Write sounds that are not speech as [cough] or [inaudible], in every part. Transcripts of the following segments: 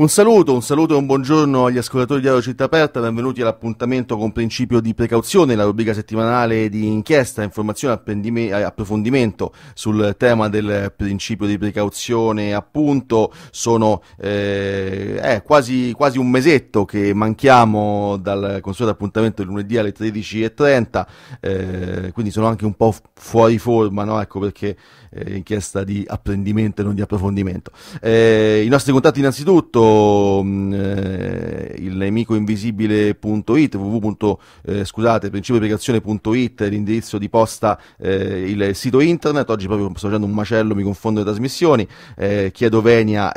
Un saluto, un saluto e un buongiorno agli ascoltatori di Aero Città Aperta, benvenuti all'appuntamento con principio di precauzione, la rubrica settimanale di inchiesta, informazione e eh, approfondimento sul tema del principio di precauzione, appunto sono eh, eh, quasi, quasi, un mesetto che manchiamo dal consueto appuntamento del lunedì alle 13.30, eh, quindi sono anche un po' fuori forma, no? ecco perché eh, inchiesta di apprendimento e non di approfondimento. Eh, I nostri contatti innanzitutto, mh, mm, eh, il nemicoinvisibile.it, www. Eh, scusate, principioapplicazione.it, l'indirizzo di posta, eh, il sito internet, oggi proprio sto facendo un macello, mi confondo le trasmissioni, eh, chiedo Venia,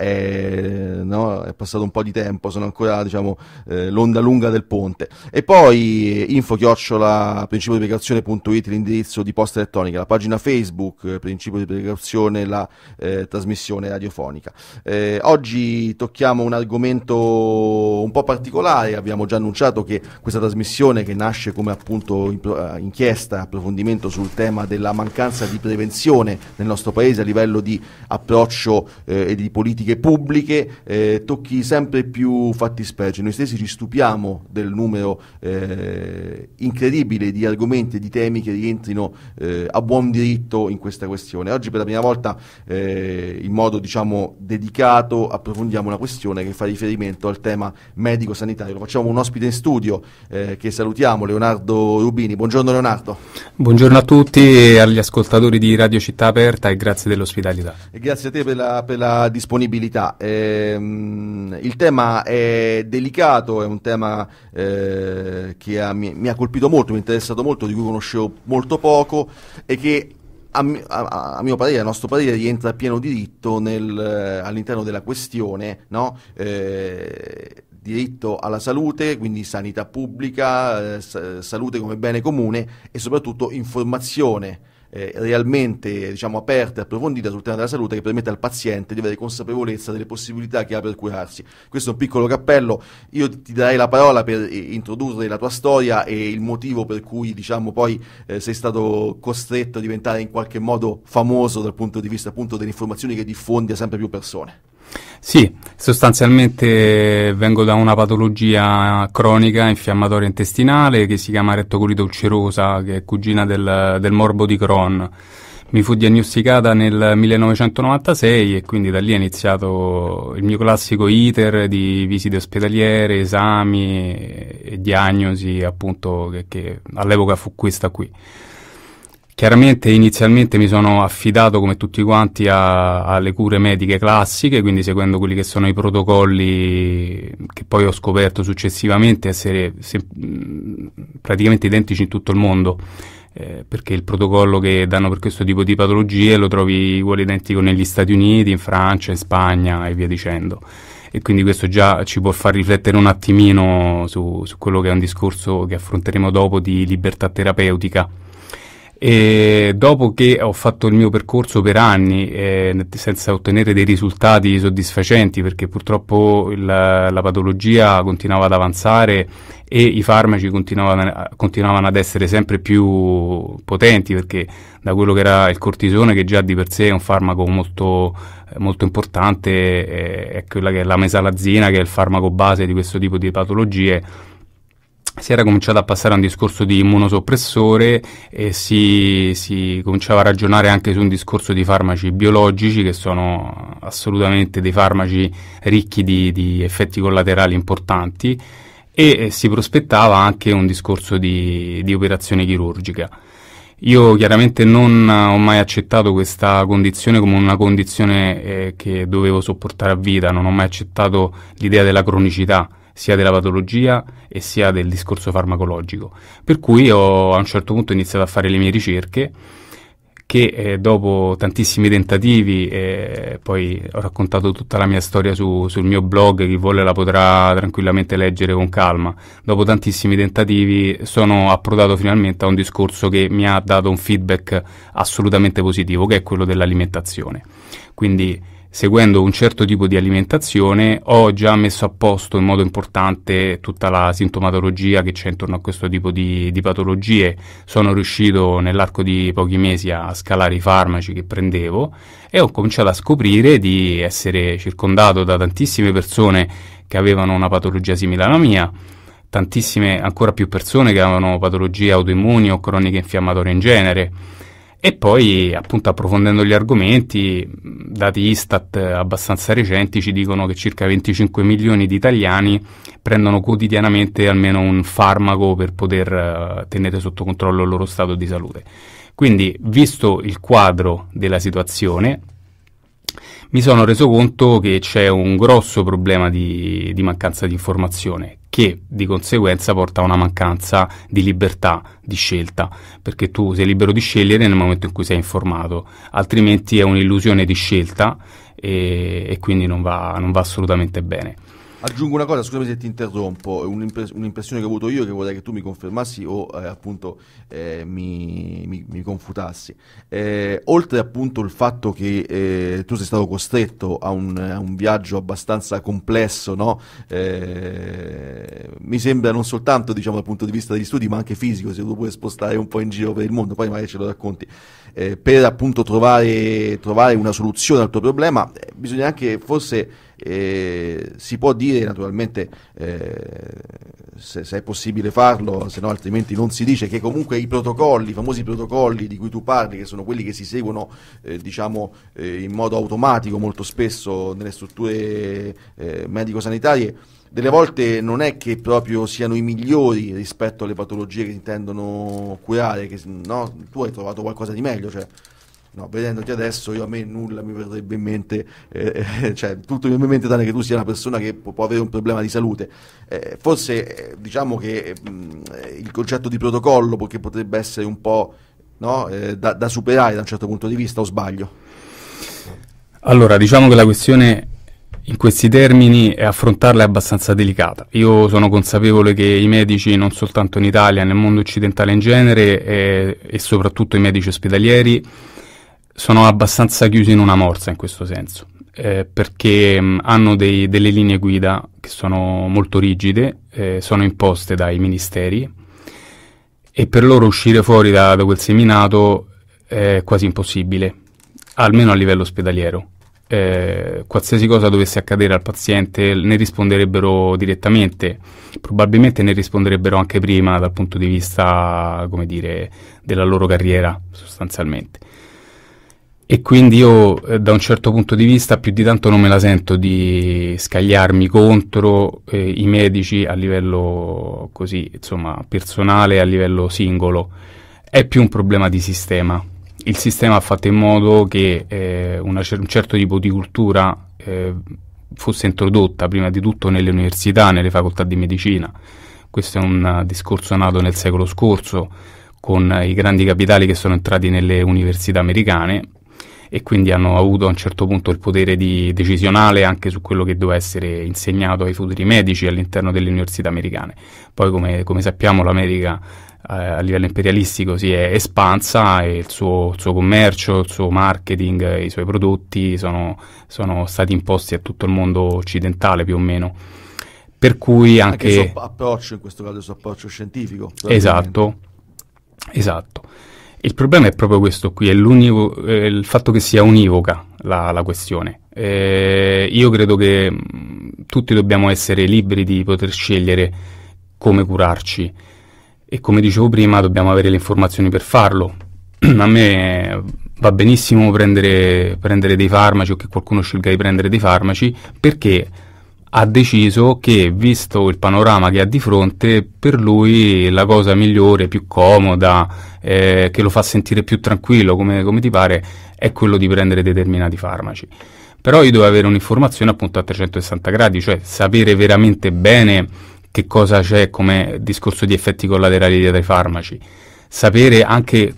no, è passato un po' di tempo, sono ancora diciamo, l'onda lunga del ponte. E poi info chiocciola principioapplicazione.it, l'indirizzo di posta elettronica, la pagina Facebook, principio di precauzione la eh, trasmissione radiofonica. Eh, oggi tocchiamo un argomento un po' particolare, abbiamo già annunciato che questa trasmissione che nasce come appunto eh, inchiesta, approfondimento sul tema della mancanza di prevenzione nel nostro paese a livello di approccio eh, e di politiche pubbliche, eh, tocchi sempre più fatti specie. Noi stessi ci stupiamo del numero eh, incredibile di argomenti e di temi che rientrino a buon diritto in questa questione questione. Oggi per la prima volta eh, in modo diciamo, dedicato approfondiamo una questione che fa riferimento al tema medico-sanitario. Lo facciamo un ospite in studio eh, che salutiamo, Leonardo Rubini. Buongiorno Leonardo. Buongiorno a tutti e agli ascoltatori di Radio Città Aperta e grazie dell'ospitalità. E grazie a te per la, per la disponibilità. Ehm, il tema è delicato, è un tema eh, che ha, mi, mi ha colpito molto, mi ha interessato molto, di cui conoscevo molto poco e che a, a, a, mio parere, a nostro parere, rientra a pieno diritto nel, eh, all'interno della questione, no? eh, diritto alla salute, quindi sanità pubblica, eh, salute come bene comune e soprattutto informazione eh, realmente diciamo, aperta e approfondita sul tema della salute che permette al paziente di avere consapevolezza delle possibilità che ha per curarsi. Questo è un piccolo cappello, io ti darei la parola per eh, introdurre la tua storia e il motivo per cui diciamo, poi eh, sei stato costretto a diventare in qualche modo famoso dal punto di vista appunto, delle informazioni che diffondi a sempre più persone. Sì, sostanzialmente vengo da una patologia cronica infiammatoria intestinale che si chiama rettocolite ulcerosa, che è cugina del, del morbo di Crohn. Mi fu diagnosticata nel 1996 e quindi da lì è iniziato il mio classico iter di visite ospedaliere, esami e diagnosi, appunto, che, che all'epoca fu questa qui. Chiaramente inizialmente mi sono affidato come tutti quanti a, alle cure mediche classiche, quindi seguendo quelli che sono i protocolli che poi ho scoperto successivamente essere se, praticamente identici in tutto il mondo. Eh, perché il protocollo che danno per questo tipo di patologie lo trovi uguale identico negli Stati Uniti, in Francia, in Spagna e via dicendo. E quindi questo già ci può far riflettere un attimino su, su quello che è un discorso che affronteremo dopo di libertà terapeutica e dopo che ho fatto il mio percorso per anni eh, senza ottenere dei risultati soddisfacenti perché purtroppo la, la patologia continuava ad avanzare e i farmaci continuavano, continuavano, ad essere sempre più potenti perché da quello che era il cortisone che già di per sé è un farmaco molto, molto importante è, eh, è quella che è la mesalazina che è il farmaco base di questo tipo di patologie si era cominciato a passare a un discorso di immunosoppressore e si, si, cominciava a ragionare anche su un discorso di farmaci biologici che sono assolutamente dei farmaci ricchi di, di effetti collaterali importanti e si prospettava anche un discorso di, di operazione chirurgica. Io chiaramente non ho mai accettato questa condizione come una condizione eh, che dovevo sopportare a vita, non ho mai accettato l'idea della cronicità sia della patologia e sia del discorso farmacologico. Per cui ho a un certo punto iniziato a fare le mie ricerche che eh, dopo tantissimi tentativi, eh, poi ho raccontato tutta la mia storia su, sul mio blog, chi vuole la potrà tranquillamente leggere con calma, dopo tantissimi tentativi sono approdato finalmente a un discorso che mi ha dato un feedback assolutamente positivo, che è quello dell'alimentazione. Quindi seguendo un certo tipo di alimentazione ho già messo a posto in modo importante tutta la sintomatologia che c'è intorno a questo tipo di, di patologie. Sono riuscito nell'arco di pochi mesi a scalare i farmaci che prendevo e ho cominciato a scoprire di essere circondato da tantissime persone che avevano una patologia simile alla mia tantissime ancora più persone che avevano patologie autoimmuni o croniche infiammatorie in genere e poi, appunto, approfondendo gli argomenti, dati Istat abbastanza recenti ci dicono che circa 25 milioni di italiani prendono quotidianamente almeno un farmaco per poter eh, tenere sotto controllo il loro stato di salute. Quindi, visto il quadro della situazione, mi sono reso conto che c'è un grosso problema di, di mancanza di informazione che di conseguenza porta a una mancanza di libertà di scelta, perché tu sei libero di scegliere nel momento in cui sei informato, altrimenti è un'illusione di scelta e, e quindi non va, non va assolutamente bene. Aggiungo una cosa, scusami se ti interrompo, un'impres- un'impressione che ho avuto io che vorrei che tu mi confermassi o eh, appunto eh, mi, mi, mi, confutassi. Eh, oltre appunto il fatto che eh, tu sei stato costretto a un, a un viaggio abbastanza complesso, no? Eh, mi sembra non soltanto diciamo, dal punto di vista degli studi ma anche fisico, se tu puoi spostare un po' in giro per il mondo, poi magari ce lo racconti, eh, per appunto trovare, trovare una soluzione al tuo problema, bisogna anche forse eh, si può dire naturalmente eh, se, se, è possibile farlo, se no altrimenti non si dice che comunque i protocolli, i famosi protocolli di cui tu parli, che sono quelli che si seguono eh, diciamo, eh, in modo automatico molto spesso nelle strutture eh, medico-sanitarie, delle volte non è che proprio siano i migliori rispetto alle patologie che intendono curare, che, no? tu hai trovato qualcosa di meglio. Cioè. No, vedendoti adesso, io a me nulla mi verrebbe in mente, eh, eh, cioè tutto mi viene in mente tranne che tu sia una persona che può, può avere un problema di salute. Eh, forse eh, diciamo che mh, mm, il concetto di protocollo che potrebbe essere un po' no, eh, da, da superare da un certo punto di vista, o sbaglio? Allora, diciamo che la questione in questi termini e affrontarla è abbastanza delicata. Io sono consapevole che i medici, non soltanto in Italia, nel mondo occidentale in genere e, eh, e soprattutto i medici ospedalieri, sono abbastanza chiusi in una morsa in questo senso, eh, perché mh, mm, hanno dei, delle linee guida che sono molto rigide, eh, sono imposte dai ministeri e per loro uscire fuori da, da quel seminato è quasi impossibile, almeno a livello ospedaliero. Eh, qualsiasi cosa dovesse accadere al paziente ne risponderebbero direttamente, probabilmente ne risponderebbero anche prima dal punto di vista, come dire, della loro carriera sostanzialmente. E quindi io eh, da un certo punto di vista più di tanto non me la sento di scagliarmi contro eh, i medici a livello così, insomma, personale, a livello singolo. È più un problema di sistema. Il sistema ha fatto in modo che eh, una, un certo tipo di cultura eh, fosse introdotta prima di tutto nelle università, nelle facoltà di medicina. Questo è un eh, discorso nato nel secolo scorso con eh, i grandi capitali che sono entrati nelle università americane e quindi hanno avuto a un certo punto il potere decisionale anche su quello che doveva essere insegnato ai futuri medici all'interno delle università americane. Poi come, come sappiamo l'America eh, a livello imperialistico si è espansa e il suo, il suo commercio, il suo marketing, i suoi prodotti sono, sono stati imposti a tutto il mondo occidentale più o meno per cui anche, anche so approccio in questo caso il suo approccio scientifico esatto esatto il problema è proprio questo qui, è eh, il fatto che sia univoca la, la questione. Eh, io credo che mm, tutti dobbiamo essere liberi di poter scegliere come curarci e come dicevo prima dobbiamo avere le informazioni per farlo. [clears throat] A me va benissimo prendere, prendere dei farmaci o che qualcuno scelga di prendere dei farmaci perché ha deciso che, visto il panorama che ha di fronte, per lui la cosa migliore, più comoda, eh, che lo fa sentire più tranquillo, come, come ti pare, è quello di prendere determinati farmaci. Però io devo avere un'informazione appunto a 360 gradi, cioè sapere veramente bene che cosa c'è come discorso di effetti collaterali dietro ai farmaci, sapere anche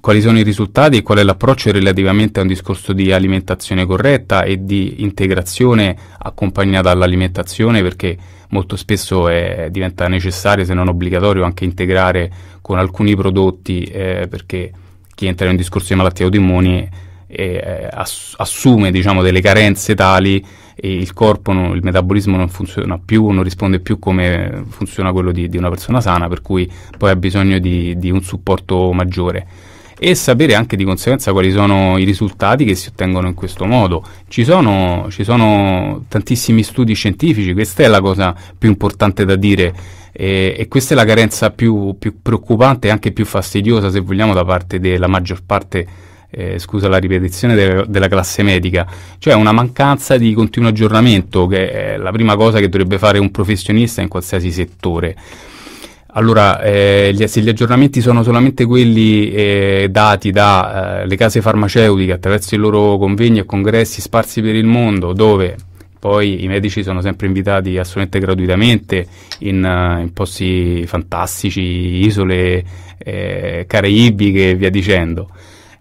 quali sono i risultati e qual è l'approccio relativamente a un discorso di alimentazione corretta e di integrazione accompagnata all'alimentazione perché molto spesso è, diventa necessario se non obbligatorio anche integrare con alcuni prodotti eh, perché chi entra in un discorso di malattie autoimmuni eh, eh, ass- assume diciamo, delle carenze tali e il corpo, non, il metabolismo non funziona più, non risponde più come funziona quello di, di una persona sana per cui poi ha bisogno di, di un supporto maggiore e sapere anche di conseguenza quali sono i risultati che si ottengono in questo modo. Ci sono, ci sono tantissimi studi scientifici, questa è la cosa più importante da dire e, e questa è la carenza più, più, preoccupante e anche più fastidiosa, se vogliamo, da parte della maggior parte eh, scusa la ripetizione de- della classe medica, cioè una mancanza di continuo aggiornamento, che è la prima cosa che dovrebbe fare un professionista in qualsiasi settore. Allora, eh, gli, se gli aggiornamenti sono solamente quelli eh, dati dalle eh, case farmaceutiche attraverso i loro convegni e congressi sparsi per il mondo, dove poi i medici sono sempre invitati assolutamente gratuitamente in, eh, in posti fantastici, isole eh, caraibiche e via dicendo.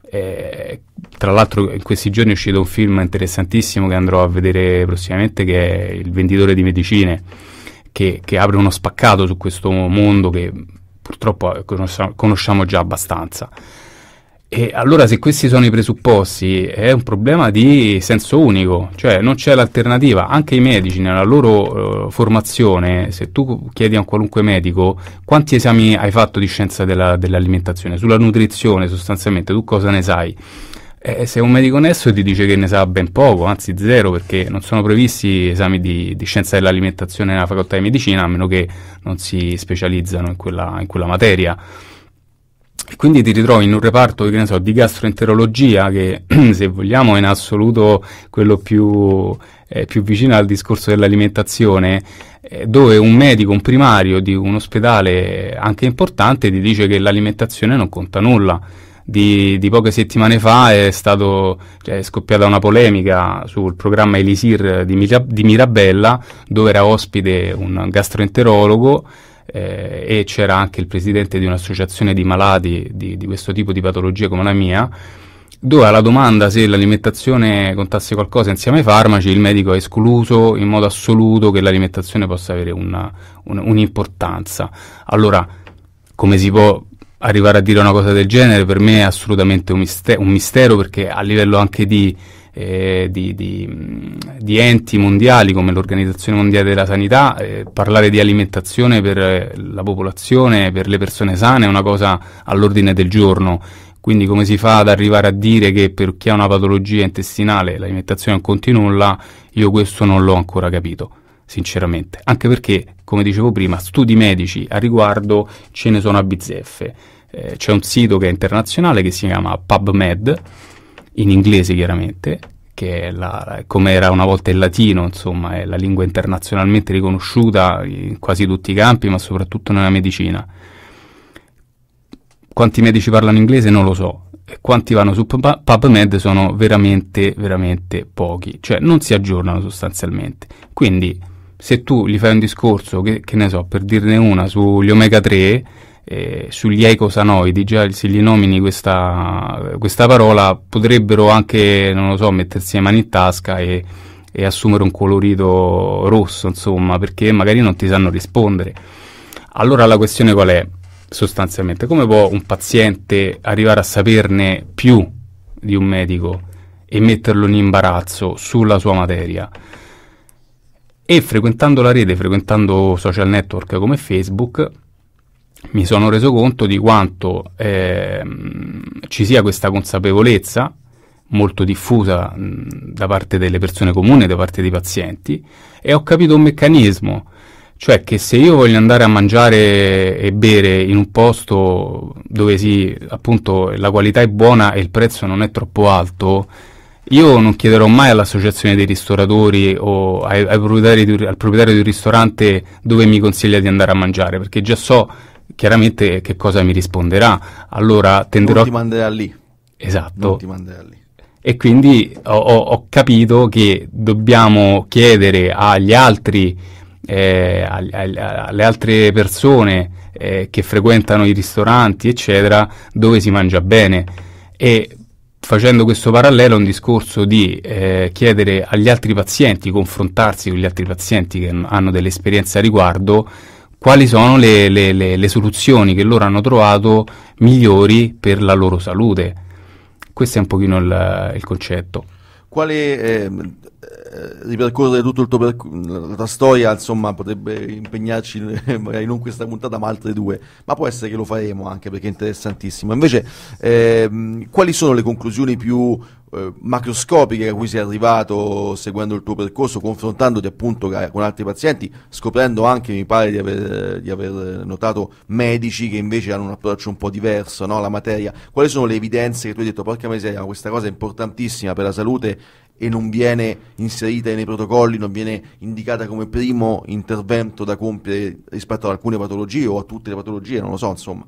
Eh, tra l'altro in questi giorni è uscito un film interessantissimo che andrò a vedere prossimamente che è Il venditore di medicine che, che apre uno spaccato su questo mondo che purtroppo eh, conosciamo già abbastanza. E allora se questi sono i presupposti è un problema di senso unico, cioè non c'è l'alternativa. Anche i medici nella loro eh, formazione, se tu chiedi a qualunque medico quanti esami hai fatto di scienza della, dell'alimentazione, sulla nutrizione sostanzialmente, tu cosa ne sai? Eh, eh, se un medico onesto ti dice che ne sa ben poco, anzi zero, perché non sono previsti esami di, di scienza dell'alimentazione nella facoltà di medicina, a meno che non si specializzano in quella, in quella materia. E quindi ti ritrovi in un reparto so, di gastroenterologia che, [clears throat] se vogliamo, è in assoluto quello più, eh, più vicino al discorso dell'alimentazione, eh, dove un medico, un primario di un ospedale anche importante, ti dice che l'alimentazione non conta nulla di, di, poche settimane fa è, stato, cioè, è scoppiata una polemica sul programma Elisir di, Mira, di Mirabella, dove era ospite un gastroenterologo eh, e c'era anche il presidente di un'associazione di malati di, di questo tipo di patologie come la mia dove alla domanda se l'alimentazione contasse qualcosa insieme ai farmaci, il medico ha escluso in modo assoluto che l'alimentazione possa avere una, un, un'importanza. Allora, come si può arrivare a dire una cosa del genere per me è assolutamente un, mistero, un mistero perché a livello anche di, eh, di, di, di, enti mondiali come l'Organizzazione Mondiale della Sanità, eh, parlare di alimentazione per eh, la popolazione, per le persone sane è una cosa all'ordine del giorno. Quindi come si fa ad arrivare a dire che per chi ha una patologia intestinale l'alimentazione non conti nulla, io questo non l'ho ancora capito, sinceramente. Anche perché come dicevo prima, studi medici a riguardo ce ne sono a bizzeffe. Eh, c'è un sito che è internazionale che si chiama PubMed, in inglese chiaramente, che è come era una volta il latino, insomma, è la lingua internazionalmente riconosciuta in quasi tutti i campi, ma soprattutto nella medicina. Quanti medici parlano inglese non lo so, e quanti vanno su PubMed sono veramente, veramente pochi, cioè non si aggiornano sostanzialmente. Quindi se tu gli fai un discorso, che, che ne so, per dirne una, sugli omega 3, eh, sugli eicosanoidi, già se gli nomini questa, questa parola, potrebbero anche, non lo so, mettersi le mani in tasca e, e assumere un colorito rosso, insomma, perché magari non ti sanno rispondere. Allora la questione qual è? sostanzialmente. Come può un paziente arrivare a saperne più di un medico e metterlo in imbarazzo sulla sua materia? e frequentando la rete, frequentando social network come Facebook, mi sono reso conto di quanto eh, ci sia questa consapevolezza molto diffusa mh, da parte delle persone comuni, da parte dei pazienti, e ho capito un meccanismo, cioè che se io voglio andare a mangiare e bere in un posto dove sì, appunto la qualità è buona e il prezzo non è troppo alto, io non chiederò mai all'associazione dei ristoratori o ai, ai proprietari, al proprietario di un ristorante dove mi consiglia di andare a mangiare, perché già so chiaramente che cosa mi risponderà. Allora tenderò... Non ti manderà lì. Esatto. Non ti manderà lì. E quindi ho, ho capito che dobbiamo chiedere agli altri, eh, alle altre persone eh, che frequentano i ristoranti, eccetera, dove si mangia bene. E facendo questo parallelo è un discorso di eh, chiedere agli altri pazienti, confrontarsi con gli altri pazienti che hanno dell'esperienza a riguardo, quali sono le, le, le, le soluzioni che loro hanno trovato migliori per la loro salute. Questo è un pochino il, il concetto. Quale, eh, eh, ripercorrere tutto il tuo percorso, la tua storia, insomma, potrebbe impegnarci [laughs] magari non questa puntata ma altre due, ma può essere che lo faremo anche perché è interessantissimo. Invece, ehm, quali sono le conclusioni più eh, macroscopiche a cui sei arrivato seguendo il tuo percorso, confrontandoti appunto con altri pazienti, scoprendo anche, mi pare di aver, di aver notato, medici che invece hanno un approccio un po' diverso alla no? materia. Quali sono le evidenze che tu hai detto, porca miseria, questa cosa è importantissima per la salute e non viene inserita nei protocolli, non viene indicata come primo intervento da compiere rispetto ad alcune patologie o a tutte le patologie, non lo so, insomma.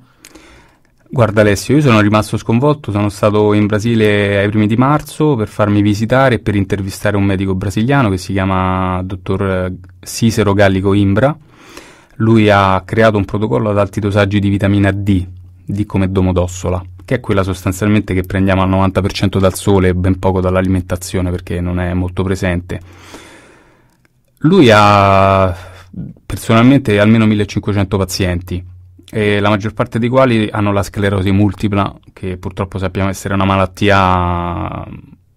Guarda Alessio, io sono rimasto sconvolto, sono stato in Brasile ai primi di marzo per farmi visitare e per intervistare un medico brasiliano che si chiama dottor Cicero Gallico Imbra. Lui ha creato un protocollo ad alti dosaggi di vitamina D, D come domodossola che è quella sostanzialmente che prendiamo al 90% dal sole e ben poco dall'alimentazione perché non è molto presente. Lui ha personalmente almeno 1500 pazienti, la maggior parte dei quali hanno la sclerosi multipla, che purtroppo sappiamo essere una malattia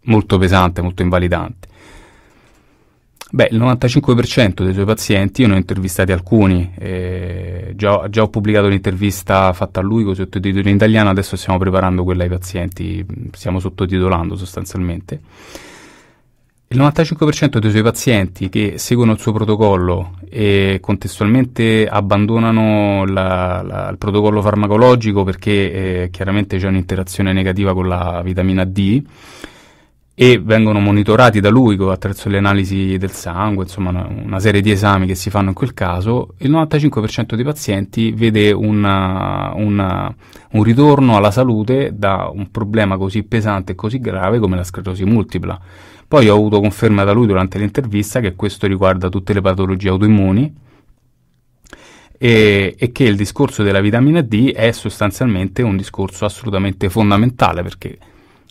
molto pesante, molto invalidante. Beh, il 95% dei suoi pazienti, io ne ho intervistati alcuni, eh, già, già, ho pubblicato l'intervista fatta a lui con sottotitoli in italiano, adesso stiamo preparando quella ai pazienti, stiamo sottotitolando sostanzialmente. Il 95% dei suoi pazienti che seguono il suo protocollo e contestualmente abbandonano la, la, il protocollo farmacologico perché eh, chiaramente c'è un'interazione negativa con la vitamina D, e vengono monitorati da lui attraverso le analisi del sangue, insomma una, una, serie di esami che si fanno in quel caso, il 95% dei pazienti vede una, una, un ritorno alla salute da un problema così pesante e così grave come la sclerosi multipla. Poi ho avuto conferma da lui durante l'intervista che questo riguarda tutte le patologie autoimmuni, e, e, che il discorso della vitamina D è sostanzialmente un discorso assolutamente fondamentale perché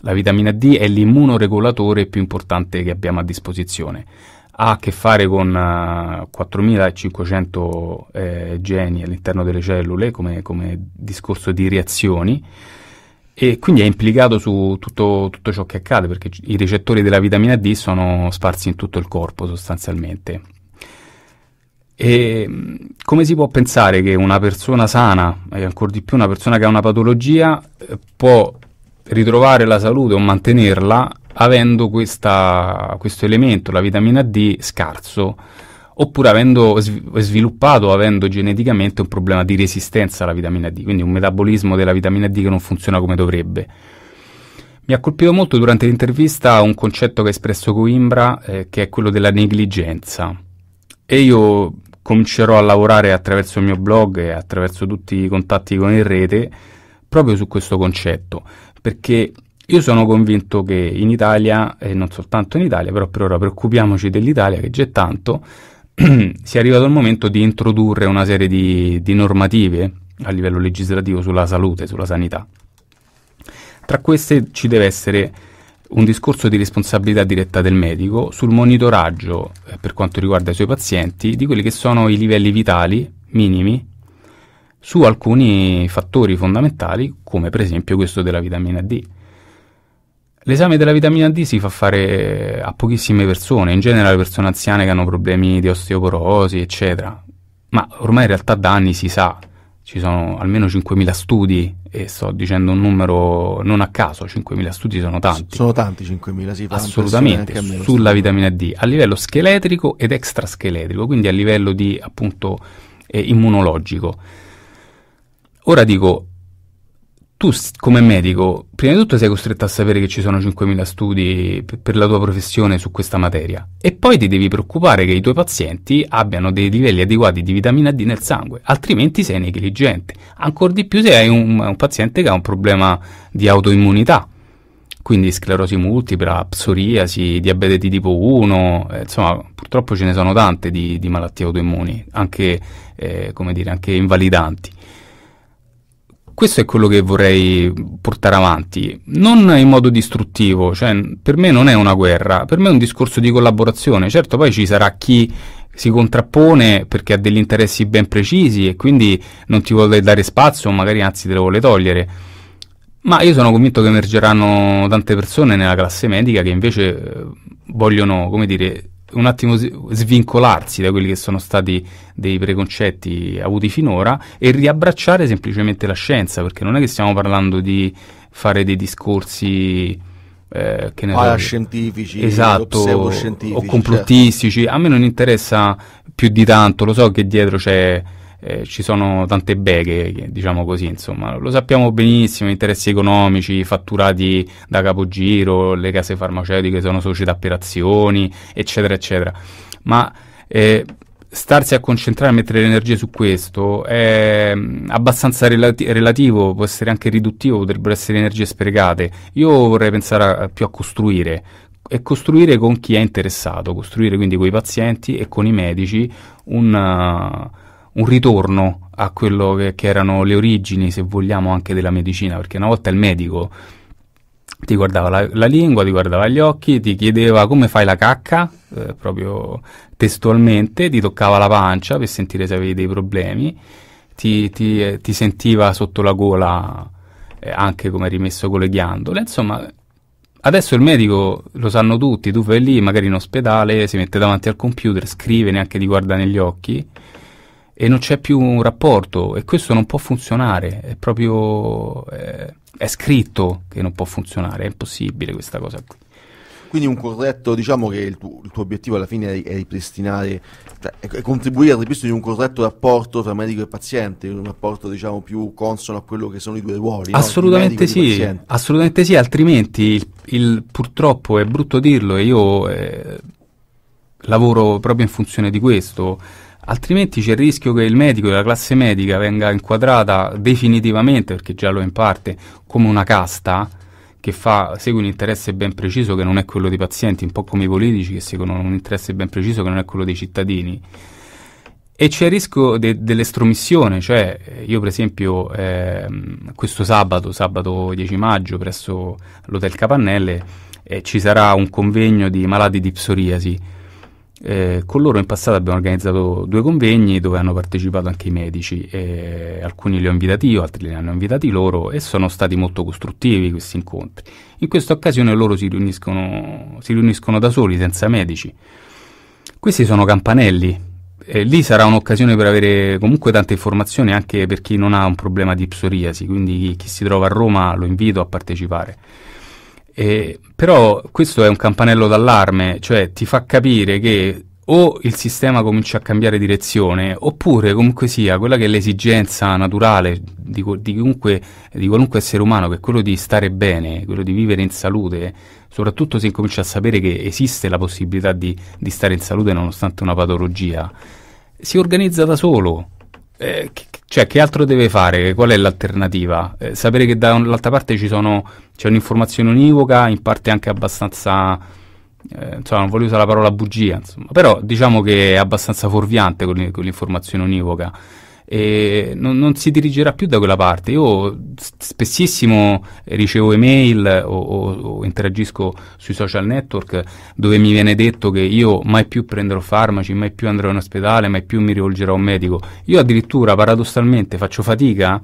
la vitamina D è l'immunoregolatore più importante che abbiamo a disposizione. Ha a che fare con 4500 eh, eh, geni all'interno delle cellule come, come, discorso di reazioni e quindi è implicato su tutto, tutto ciò che accade perché i recettori della vitamina D sono sparsi in tutto il corpo sostanzialmente. E mm, come si può pensare che una persona sana, e ancora di più una persona che ha una patologia, eh, può ritrovare la salute o mantenerla avendo questa, questo elemento, la vitamina D, scarso oppure avendo sviluppato, avendo geneticamente un problema di resistenza alla vitamina D, quindi un metabolismo della vitamina D che non funziona come dovrebbe. Mi ha colpito molto durante l'intervista un concetto che ha espresso Coimbra, eh, che è quello della negligenza. E io comincerò a lavorare attraverso il mio blog e attraverso tutti i contatti con in rete proprio su questo concetto perché io sono convinto che in Italia, e non soltanto in Italia, però per ora preoccupiamoci dell'Italia che c'è tanto, [clears throat] sia arrivato il momento di introdurre una serie di, di normative a livello legislativo sulla salute, sulla sanità. Tra queste ci deve essere un discorso di responsabilità diretta del medico sul monitoraggio eh, per quanto riguarda i suoi pazienti di quelli che sono i livelli vitali minimi su alcuni fattori fondamentali, come per esempio questo della vitamina D. L'esame della vitamina D si fa fare a pochissime persone, in generale persone anziane che hanno problemi di osteoporosi, eccetera. Ma ormai in realtà da anni si sa, ci sono almeno 5.000 studi, e sto dicendo un numero non a caso, 5.000 studi sono tanti. Sono tanti 5.000, sì. Assolutamente, sulla vitamina D, a livello scheletrico ed extrascheletrico, quindi a livello di appunto eh, immunologico. Ora dico, tu come medico, prima di tutto sei costretto a sapere che ci sono 5.000 studi per la tua professione su questa materia e poi ti devi preoccupare che i tuoi pazienti abbiano dei livelli adeguati di vitamina D nel sangue, altrimenti sei negligente, ancora di più se hai un, un paziente che ha un problema di autoimmunità, quindi sclerosi multipla, psoriasi, diabete di tipo 1, eh, insomma purtroppo ce ne sono tante di, di malattie autoimmuni, anche, eh, dire, anche invalidanti. Questo è quello che vorrei portare avanti, non in modo distruttivo, cioè per me non è una guerra, per me è un discorso di collaborazione, certo poi ci sarà chi si contrappone perché ha degli interessi ben precisi e quindi non ti vuole dare spazio, magari anzi te lo vuole togliere. Ma io sono convinto che emergeranno tante persone nella classe medica che invece eh, vogliono, come dire, un attimo svincolarsi da quelli che sono stati dei preconcetti avuti finora e riabbracciare semplicemente la scienza, perché non è che stiamo parlando di fare dei discorsi eh, che ne parascientifici, esatto, o, cioè. complottistici. Certo. A me non interessa più di tanto, lo so che dietro c'è eh, ci sono tante beghe, diciamo così, insomma, lo sappiamo benissimo, interessi economici, fatturati da capogiro, le case farmaceutiche sono società per azioni, eccetera, eccetera. Ma eh, starsi a concentrare e mettere le energie su questo è mm, abbastanza relati- relativo, può essere anche riduttivo, potrebbero essere energie sprecate. Io vorrei pensare a, più a costruire, e costruire con chi è interessato, costruire quindi con i pazienti e con i medici un un ritorno a quello che, che, erano le origini, se vogliamo, anche della medicina, perché una volta il medico ti guardava la, la lingua, ti guardava gli occhi, ti chiedeva come fai la cacca, eh, proprio testualmente, ti toccava la pancia per sentire se avevi dei problemi, ti, ti, eh, ti sentiva sotto la gola eh, anche come rimesso con le ghiandole, insomma... Adesso il medico lo sanno tutti, tu vai lì magari in ospedale, si mette davanti al computer, scrive, neanche ti guarda negli occhi, e non c'è più un rapporto e questo non può funzionare, è proprio eh, è scritto che non può funzionare, è impossibile questa cosa qui. Quindi un corretto, diciamo che il tuo, il tuo obiettivo alla fine è ripristinare, cioè, è contribuire al ripristino di un corretto rapporto tra medico e paziente, un rapporto diciamo più consono a quello che sono i due ruoli. Assolutamente, no? sì, assolutamente sì, altrimenti il, il, purtroppo è brutto dirlo e io eh, lavoro proprio in funzione di questo altrimenti c'è il rischio che il medico e la classe medica venga inquadrata definitivamente, perché già lo è in parte, come una casta che fa, segue un interesse ben preciso che non è quello dei pazienti, un po' come i politici che seguono un interesse ben preciso che non è quello dei cittadini. E c'è il rischio de, dell'estromissione, cioè io per esempio eh, questo sabato, sabato 10 maggio, presso l'Hotel Capannelle, eh, ci sarà un convegno di malati di psoriasi eh, con loro in passato abbiamo organizzato due convegni dove hanno partecipato anche i medici, eh, alcuni li ho invitati io, altri li hanno invitati loro e sono stati molto costruttivi questi incontri. In questa occasione loro si riuniscono, si riuniscono da soli, senza medici. Questi sono campanelli, eh, lì sarà un'occasione per avere comunque tante informazioni anche per chi non ha un problema di psoriasi, quindi chi si trova a Roma lo invito a partecipare. Eh, però questo è un campanello d'allarme, cioè ti fa capire che o il sistema comincia a cambiare direzione, oppure comunque sia quella che è l'esigenza naturale di, di, chiunque, di qualunque essere umano, che è quello di stare bene, quello di vivere in salute, soprattutto se incomincia a sapere che esiste la possibilità di, di stare in salute nonostante una patologia, si organizza da solo. Eh, che, cioè, che altro deve fare? Qual è l'alternativa? Eh, sapere che dall'altra parte c'è un'informazione univoca, in parte anche abbastanza, eh, insomma, non voglio usare la parola bugia, insomma, però diciamo che è abbastanza fuorviante con, con l'informazione univoca e non, non, si dirigerà più da quella parte. Io spessissimo ricevo email o, o, o, interagisco sui social network dove mi viene detto che io mai più prenderò farmaci, mai più andrò in ospedale, mai più mi rivolgerò a un medico. Io addirittura paradossalmente faccio fatica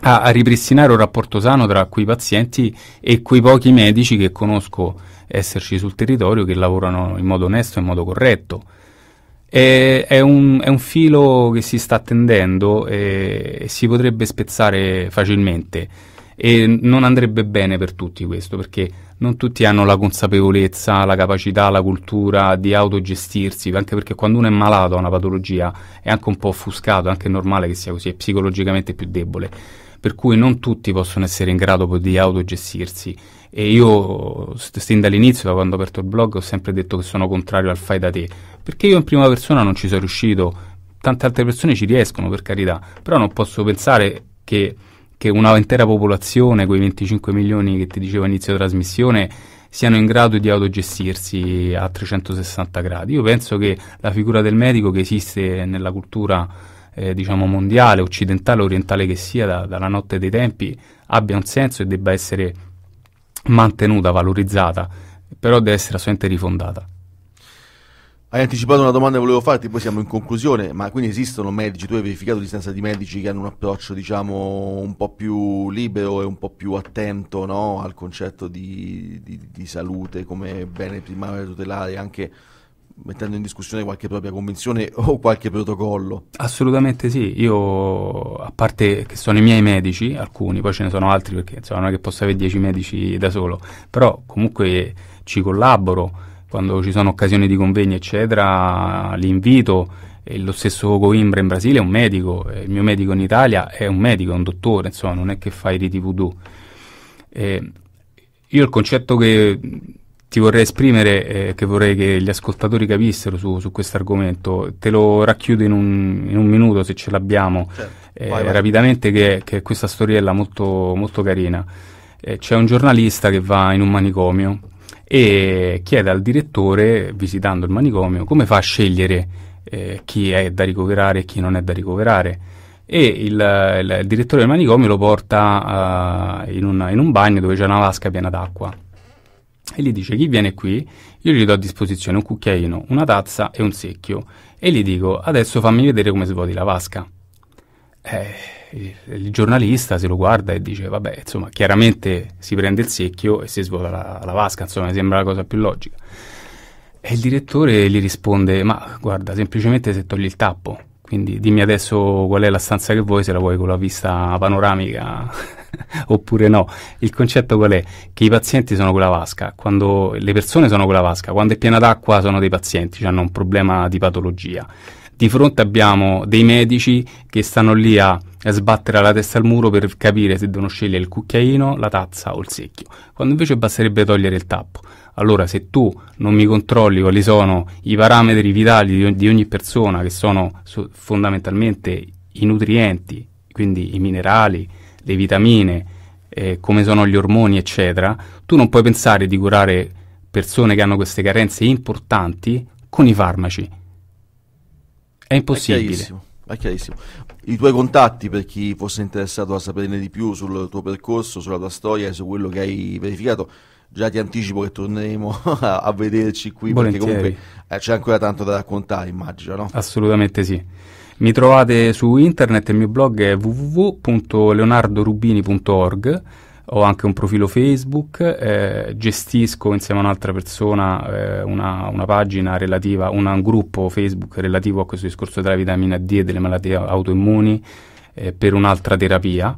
a, a ripristinare un rapporto sano tra quei pazienti e quei pochi medici che conosco esserci sul territorio che lavorano in modo onesto e in modo corretto. È, è, un, è un, filo che si sta tendendo e, si potrebbe spezzare facilmente e non andrebbe bene per tutti questo perché non tutti hanno la consapevolezza, la capacità, la cultura di autogestirsi, anche perché quando uno è malato ha una patologia è anche un po' offuscato, è anche normale che sia così, è psicologicamente più debole, per cui non tutti possono essere in grado di autogestirsi e io, sin dall'inizio, da quando ho aperto il blog, ho sempre detto che sono contrario al fai da te, perché io in prima persona non ci sono riuscito, tante altre persone ci riescono, per carità, però non posso pensare che, che una intera popolazione, quei 25 milioni che ti dicevo all'inizio trasmissione, siano in grado di autogestirsi a 360 gradi. Io penso che la figura del medico che esiste nella cultura eh, diciamo mondiale, occidentale, orientale che sia, da, dalla notte dei tempi, abbia un senso e debba essere mantenuta, valorizzata, però deve essere assolutamente rifondata. Hai anticipato una domanda che volevo farti, poi siamo in conclusione, ma quindi esistono medici, tu hai verificato l'esistenza di medici che hanno un approccio diciamo un po' più libero e un po' più attento no? al concetto di, di, di salute come bene primario da tutelare, anche mettendo in discussione qualche propria convinzione [laughs] o qualche protocollo. Assolutamente sì, io a parte che sono i miei medici, alcuni, poi ce ne sono altri perché insomma, non è che posso avere dieci medici da solo, però comunque ci collaboro quando ci sono occasioni di convegni eccetera, li invito e lo stesso Coimbra in Brasile è un medico, il mio medico in Italia è un medico, è un dottore, insomma, non è che fai i TV2. io il concetto che ti vorrei esprimere, eh, che vorrei che gli ascoltatori capissero su, su questo argomento. Te lo racchiudo in un, in un minuto se ce l'abbiamo certo. eh, vai, rapidamente, che, che, è questa storiella molto, molto carina. Eh, c'è un giornalista che va in un manicomio e chiede al direttore, visitando il manicomio, come fa a scegliere eh, chi è da ricoverare e chi non è da ricoverare e il, il, il, direttore del manicomio lo porta uh, in, una, in, un bagno dove c'è una vasca piena d'acqua e gli dice chi viene qui, io gli do a disposizione un cucchiaino, una tazza e un secchio e gli dico adesso fammi vedere come svuoti la vasca. Eh, il giornalista se lo guarda e dice vabbè insomma chiaramente si prende il secchio e si svuota la, la vasca, insomma mi sembra la cosa più logica. E il direttore gli risponde ma guarda semplicemente se togli il tappo, quindi dimmi adesso qual è la stanza che vuoi, se la vuoi con la vista panoramica [laughs] oppure no. Il concetto qual è? Che i pazienti sono quella vasca, quando le persone sono quella vasca, quando è piena d'acqua sono dei pazienti, cioè hanno un problema di patologia. Di fronte abbiamo dei medici che stanno lì a sbattere la testa al muro per capire se devono scegliere il cucchiaino, la tazza o il secchio, quando invece basterebbe togliere il tappo. Allora, se tu non mi controlli quali sono i parametri vitali di ogni persona, che sono fondamentalmente i nutrienti, quindi i minerali, le vitamine, eh, come sono gli ormoni, eccetera, tu non puoi pensare di curare persone che hanno queste carenze importanti con i farmaci. È impossibile. È chiarissimo, è chiarissimo. I tuoi contatti per chi fosse interessato a saperne di più sul tuo percorso, sulla tua storia e su quello che hai verificato già ti anticipo che torneremo [laughs] a, a vederci qui Volentieri. perché comunque eh, c'è ancora tanto da raccontare, immagino, no? Assolutamente sì. Mi trovate su internet, il mio blog è www.leonardorubini.org ho anche un profilo Facebook, eh, gestisco insieme a un'altra persona eh, una, una, pagina relativa, una, un gruppo Facebook relativo a questo discorso della vitamina D e delle malattie autoimmuni eh, per un'altra terapia.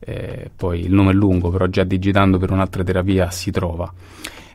Eh, poi il nome è lungo, però già digitando per un'altra terapia si trova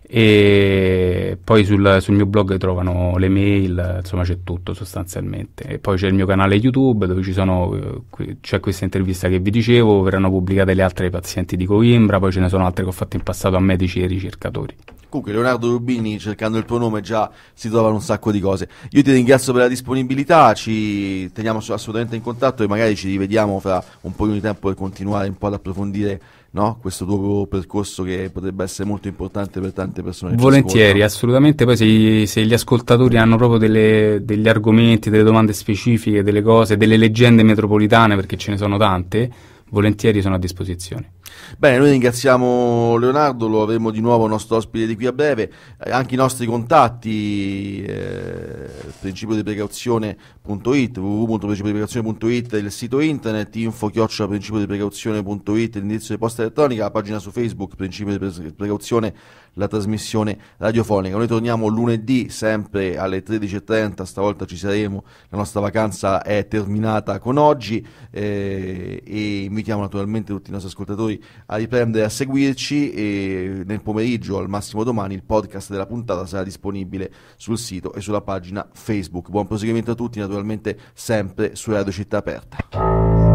e poi sul, sul, mio blog trovano le mail, insomma c'è tutto sostanzialmente. E poi c'è il mio canale YouTube dove sono, eh, c'è questa intervista che vi dicevo, verranno pubblicate le altre ai pazienti di Coimbra, poi ce ne sono altre che ho fatto in passato a medici e ricercatori. Comunque Leonardo Rubini, cercando il tuo nome già si trovano un sacco di cose. Io ti ringrazio per la disponibilità, ci teniamo assolutamente in contatto e magari ci rivediamo fra un po' di tempo per continuare un po' ad approfondire no? questo tuo percorso che potrebbe essere molto importante per tante persone. Volentieri, assolutamente. Poi se, se, gli ascoltatori hanno proprio delle, degli argomenti, delle domande specifiche, delle cose, delle leggende metropolitane, perché ce ne sono tante, volentieri sono a disposizione. Bene, noi ringraziamo Leonardo, lo avremo di nuovo nostro ospite di qui a breve, eh, anche i nostri contatti, eh, principio di precauzione.it, www.principiodiprecauzione.it, il sito internet, info chioccia principio l'indirizzo di posta elettronica, la pagina su Facebook, principio di precauzione, la trasmissione radiofonica. Noi torniamo lunedì sempre alle 13.30, stavolta ci saremo, la nostra vacanza è terminata con oggi eh, e invitiamo naturalmente tutti i nostri ascoltatori a riprendere a seguirci e nel pomeriggio, al massimo domani, il podcast della puntata sarà disponibile sul sito e sulla pagina Facebook. Buon proseguimento a tutti, naturalmente sempre su Radio Città Aperta.